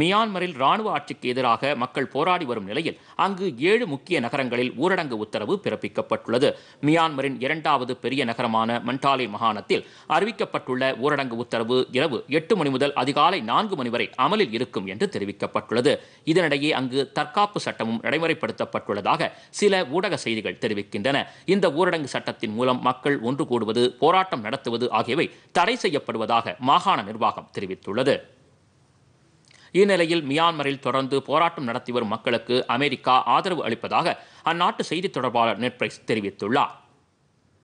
மியான்மரில் ராணுவ ஆட்சிக்கு எதிராக மக்கள் போராடி வரும் நிலையில் அங்கு ஏழு முக்கிய நகரங்களில் ஊரடங்கு உத்தரவு பிறப்பிக்கப்பட்டுள்ளது மியான்மரின் இரண்டாவது பெரிய நகரமான மண்டாலே மாகாணத்தில் அறிவிக்கப்பட்டுள்ள ஊரடங்கு உத்தரவு இரவு எட்டு மணி முதல் அதிகாலை நான்கு மணி வரை அமலில் இருக்கும் என்று தெரிவிக்கப்பட்டுள்ளது இதனிடையே அங்கு தற்காப்பு சட்டமும் நடைமுறைப்படுத்தப்பட்டுள்ளதாக சில ஊடக செய்திகள் தெரிவிக்கின்றன இந்த ஊரடங்கு சட்டத்தின் மூலம் மக்கள் ஒன்று கூடுவது போராட்டம் நடத்துவது ஆகியவை தடை செய்யப்படுவதாக மாகாண நிர்வாகம் தெரிவித்துள்ளது இந்நிலையில் மியான்மரில் தொடர்ந்து போராட்டம் நடத்தி வரும் மக்களுக்கு அமெரிக்கா ஆதரவு அளிப்பதாக அந்நாட்டு செய்தி தொடர்பாளர் நெட்ரைஸ் தெரிவித்துள்ளார்